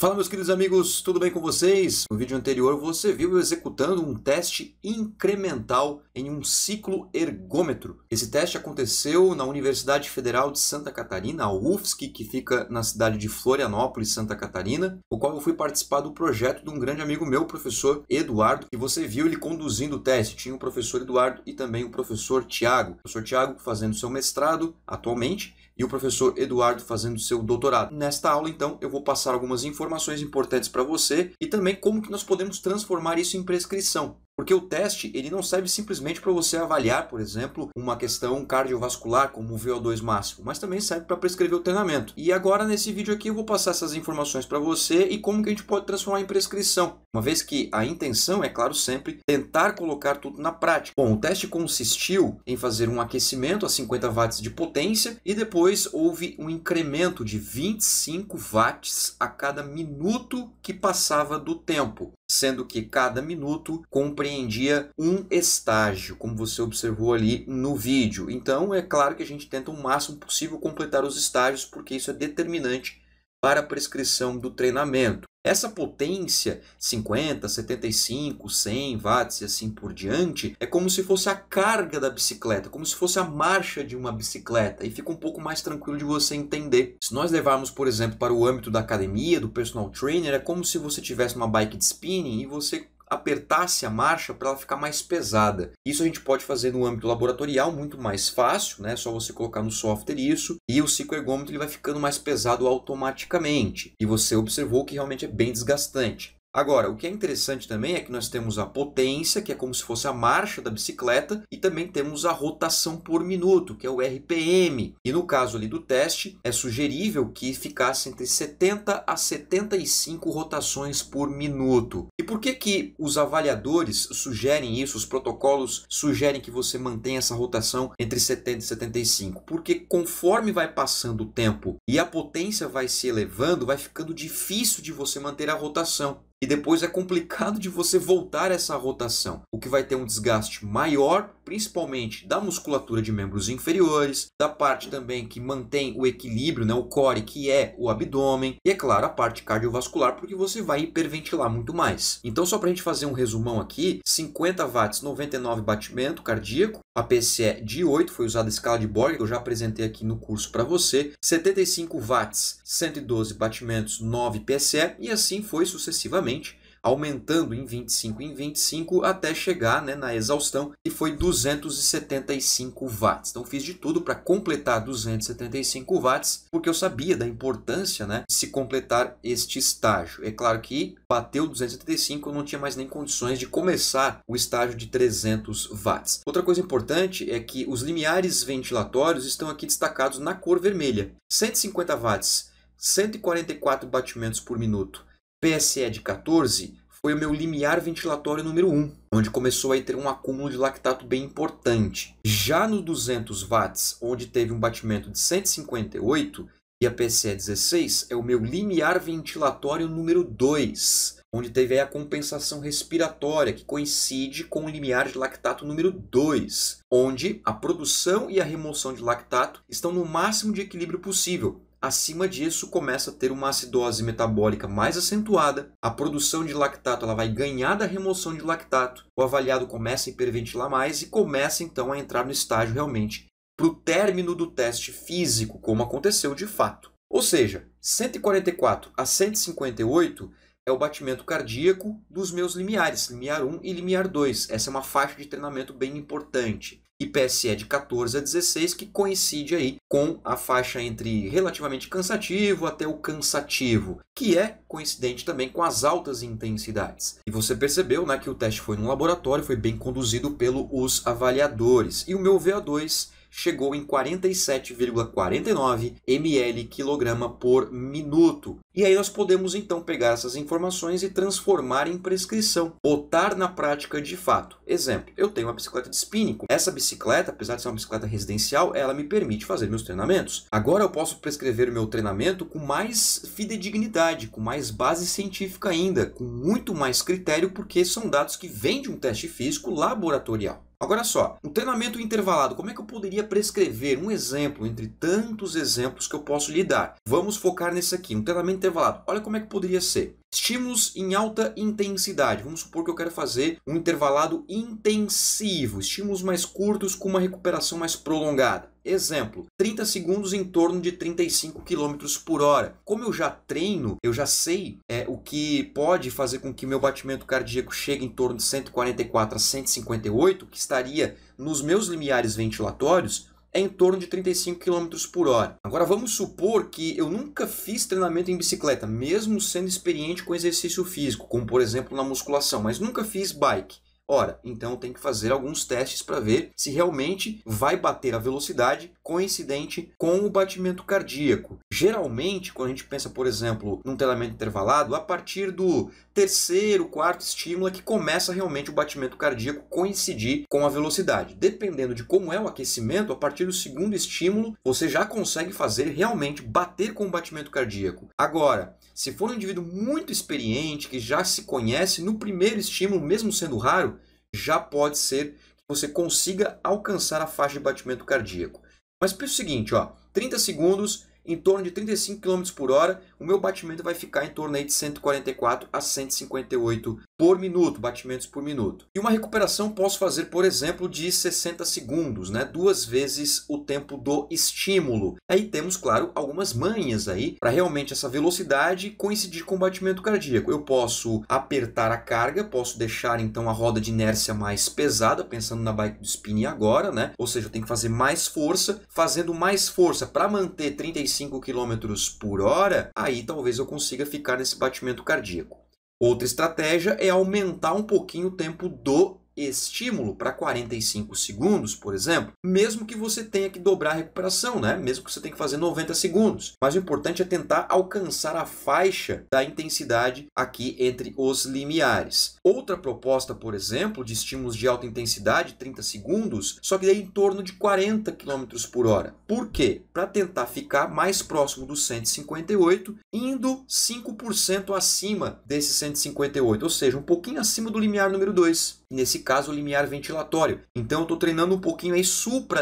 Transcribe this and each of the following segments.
Fala meus queridos amigos, tudo bem com vocês? No vídeo anterior você viu eu executando um teste incremental em um ciclo ergômetro. Esse teste aconteceu na Universidade Federal de Santa Catarina, a UFSC, que fica na cidade de Florianópolis, Santa Catarina, o qual eu fui participar do projeto de um grande amigo meu, professor Eduardo, que você viu ele conduzindo o teste. Tinha o professor Eduardo e também o professor Tiago. O professor Tiago fazendo seu mestrado atualmente e o professor Eduardo fazendo seu doutorado. Nesta aula, então, eu vou passar algumas informações importantes para você e também como que nós podemos transformar isso em prescrição. Porque o teste ele não serve simplesmente para você avaliar, por exemplo, uma questão cardiovascular como o VO2 máximo, mas também serve para prescrever o treinamento. E agora nesse vídeo aqui eu vou passar essas informações para você e como que a gente pode transformar em prescrição, uma vez que a intenção é claro sempre tentar colocar tudo na prática. Bom, o teste consistiu em fazer um aquecimento a 50 watts de potência e depois houve um incremento de 25 watts a cada minuto que passava do tempo sendo que cada minuto compreendia um estágio, como você observou ali no vídeo. Então, é claro que a gente tenta o máximo possível completar os estágios, porque isso é determinante para a prescrição do treinamento. Essa potência 50, 75, 100 watts e assim por diante é como se fosse a carga da bicicleta, como se fosse a marcha de uma bicicleta e fica um pouco mais tranquilo de você entender. Se nós levarmos, por exemplo, para o âmbito da academia, do personal trainer, é como se você tivesse uma bike de spinning e você apertasse a marcha para ela ficar mais pesada. Isso a gente pode fazer no âmbito laboratorial, muito mais fácil, né? Só você colocar no software isso e o cicloergômetro ele vai ficando mais pesado automaticamente. E você observou que realmente é bem desgastante. Agora, o que é interessante também é que nós temos a potência, que é como se fosse a marcha da bicicleta, e também temos a rotação por minuto, que é o RPM. E no caso ali do teste, é sugerível que ficasse entre 70 a 75 rotações por minuto. E por que que os avaliadores sugerem isso, os protocolos sugerem que você mantenha essa rotação entre 70 e 75? Porque conforme vai passando o tempo e a potência vai se elevando, vai ficando difícil de você manter a rotação e depois é complicado de você voltar essa rotação, o que vai ter um desgaste maior, principalmente da musculatura de membros inferiores, da parte também que mantém o equilíbrio, né, o core, que é o abdômen, e é claro, a parte cardiovascular, porque você vai hiperventilar muito mais. Então, só para a gente fazer um resumão aqui, 50 watts, 99 batimento cardíaco, a PCE é de 8, foi usada a escala de Borg, que eu já apresentei aqui no curso para você, 75 watts, 112 batimentos, 9 PCE, e assim foi sucessivamente novamente, aumentando em 25 em 25 até chegar né, na exaustão, que foi 275 watts. Então fiz de tudo para completar 275 watts, porque eu sabia da importância né, de se completar este estágio. É claro que bateu 275, eu não tinha mais nem condições de começar o estágio de 300 watts. Outra coisa importante é que os limiares ventilatórios estão aqui destacados na cor vermelha. 150 watts, 144 batimentos por minuto PSE de 14 foi o meu limiar ventilatório número 1, onde começou a ter um acúmulo de lactato bem importante. Já no 200 watts, onde teve um batimento de 158, e a PSE 16 é o meu limiar ventilatório número 2, onde teve a compensação respiratória, que coincide com o limiar de lactato número 2, onde a produção e a remoção de lactato estão no máximo de equilíbrio possível, Acima disso, começa a ter uma acidose metabólica mais acentuada, a produção de lactato ela vai ganhar da remoção de lactato, o avaliado começa a hiperventilar mais e começa então a entrar no estágio realmente para o término do teste físico, como aconteceu de fato. Ou seja, 144 a 158 é o batimento cardíaco dos meus limiares, limiar 1 e limiar 2. Essa é uma faixa de treinamento bem importante. IPSE é de 14 a 16, que coincide aí com a faixa entre relativamente cansativo até o cansativo, que é coincidente também com as altas intensidades. E você percebeu né, que o teste foi no laboratório, foi bem conduzido pelos avaliadores. E o meu VO2 chegou em 47,49 ml quilograma por minuto. E aí nós podemos então pegar essas informações e transformar em prescrição, botar na prática de fato. Exemplo, eu tenho uma bicicleta de spinning. Essa bicicleta, apesar de ser uma bicicleta residencial, ela me permite fazer meus treinamentos. Agora eu posso prescrever o meu treinamento com mais fidedignidade, com mais base científica ainda, com muito mais critério, porque são dados que vêm de um teste físico laboratorial. Agora só, o treinamento intervalado, como é que eu poderia prescrever um exemplo entre tantos exemplos que eu posso lhe dar? Vamos focar nesse aqui, um treinamento intervalado. Olha como é que poderia ser. Estímulos em alta intensidade. Vamos supor que eu quero fazer um intervalado intensivo, estímulos mais curtos com uma recuperação mais prolongada. Exemplo, 30 segundos em torno de 35 km por hora. Como eu já treino, eu já sei é, o que pode fazer com que meu batimento cardíaco chegue em torno de 144 a 158, que estaria nos meus limiares ventilatórios é em torno de 35 km por hora. Agora vamos supor que eu nunca fiz treinamento em bicicleta, mesmo sendo experiente com exercício físico, como por exemplo na musculação, mas nunca fiz bike. Ora, então tem que fazer alguns testes para ver se realmente vai bater a velocidade coincidente com o batimento cardíaco. Geralmente, quando a gente pensa, por exemplo, num treinamento intervalado, a partir do terceiro, quarto estímulo é que começa realmente o batimento cardíaco coincidir com a velocidade. Dependendo de como é o aquecimento, a partir do segundo estímulo, você já consegue fazer realmente bater com o batimento cardíaco. Agora, se for um indivíduo muito experiente, que já se conhece, no primeiro estímulo, mesmo sendo raro, já pode ser que você consiga alcançar a faixa de batimento cardíaco. Mas pensa o seguinte, ó, 30 segundos, em torno de 35 km por hora, o meu batimento vai ficar em torno aí de 144 a 158 por minuto, batimentos por minuto. E uma recuperação posso fazer, por exemplo, de 60 segundos, né? duas vezes o tempo do estímulo. Aí temos, claro, algumas manhas aí para realmente essa velocidade coincidir com o batimento cardíaco. Eu posso apertar a carga, posso deixar então a roda de inércia mais pesada, pensando na bike do spinning agora, né? Ou seja, eu tenho que fazer mais força, fazendo mais força para manter 35 km por hora, aí talvez eu consiga ficar nesse batimento cardíaco. Outra estratégia é aumentar um pouquinho o tempo do estímulo para 45 segundos, por exemplo, mesmo que você tenha que dobrar a recuperação, né? Mesmo que você tenha que fazer 90 segundos. Mas o importante é tentar alcançar a faixa da intensidade aqui entre os limiares. Outra proposta, por exemplo, de estímulos de alta intensidade, 30 segundos, só que daí em torno de 40 km por hora. Por quê? Para tentar ficar mais próximo dos 158, indo 5% acima desse 158, ou seja, um pouquinho acima do limiar número 2 nesse caso o limiar ventilatório. Então eu estou treinando um pouquinho aí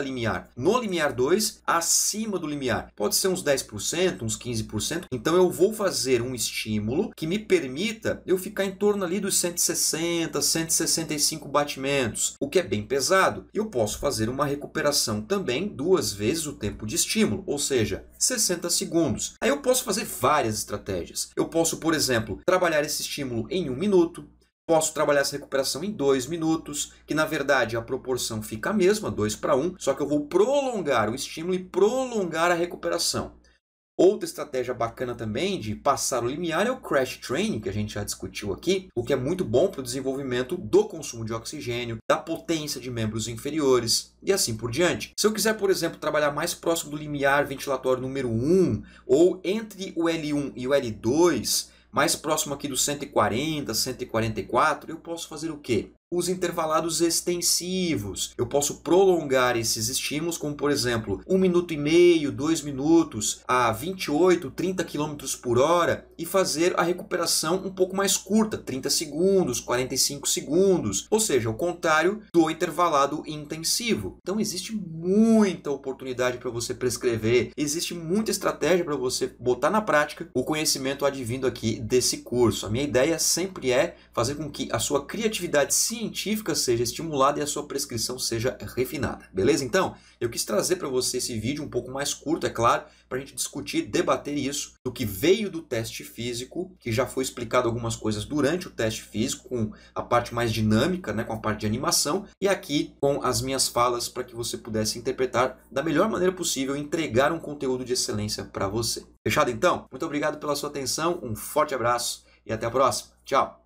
limiar no limiar 2, acima do limiar. Pode ser uns 10%, uns 15%. Então eu vou fazer um estímulo que me permita eu ficar em torno ali dos 160, 165 batimentos, o que é bem pesado. E eu posso fazer uma recuperação também duas vezes o tempo de estímulo, ou seja, 60 segundos. Aí eu posso fazer várias estratégias. Eu posso, por exemplo, trabalhar esse estímulo em um minuto, posso trabalhar essa recuperação em 2 minutos, que na verdade a proporção fica a mesma, 2 para 1, só que eu vou prolongar o estímulo e prolongar a recuperação. Outra estratégia bacana também de passar o limiar é o crash training, que a gente já discutiu aqui, o que é muito bom para o desenvolvimento do consumo de oxigênio, da potência de membros inferiores e assim por diante. Se eu quiser, por exemplo, trabalhar mais próximo do limiar ventilatório número 1 ou entre o L1 e o L2, mais próximo aqui dos 140, 144, eu posso fazer o quê? os intervalados extensivos. Eu posso prolongar esses estímulos, como por exemplo, um minuto e meio, dois minutos, a 28, 30 km por hora, e fazer a recuperação um pouco mais curta, 30 segundos, 45 segundos, ou seja, o contrário do intervalado intensivo. Então existe muita oportunidade para você prescrever, existe muita estratégia para você botar na prática o conhecimento advindo aqui desse curso. A minha ideia sempre é fazer com que a sua criatividade se científica seja estimulada e a sua prescrição seja refinada. Beleza? Então, eu quis trazer para você esse vídeo um pouco mais curto, é claro, para a gente discutir, debater isso, do que veio do teste físico, que já foi explicado algumas coisas durante o teste físico, com a parte mais dinâmica, né, com a parte de animação, e aqui com as minhas falas para que você pudesse interpretar da melhor maneira possível, entregar um conteúdo de excelência para você. Fechado então? Muito obrigado pela sua atenção, um forte abraço e até a próxima. Tchau!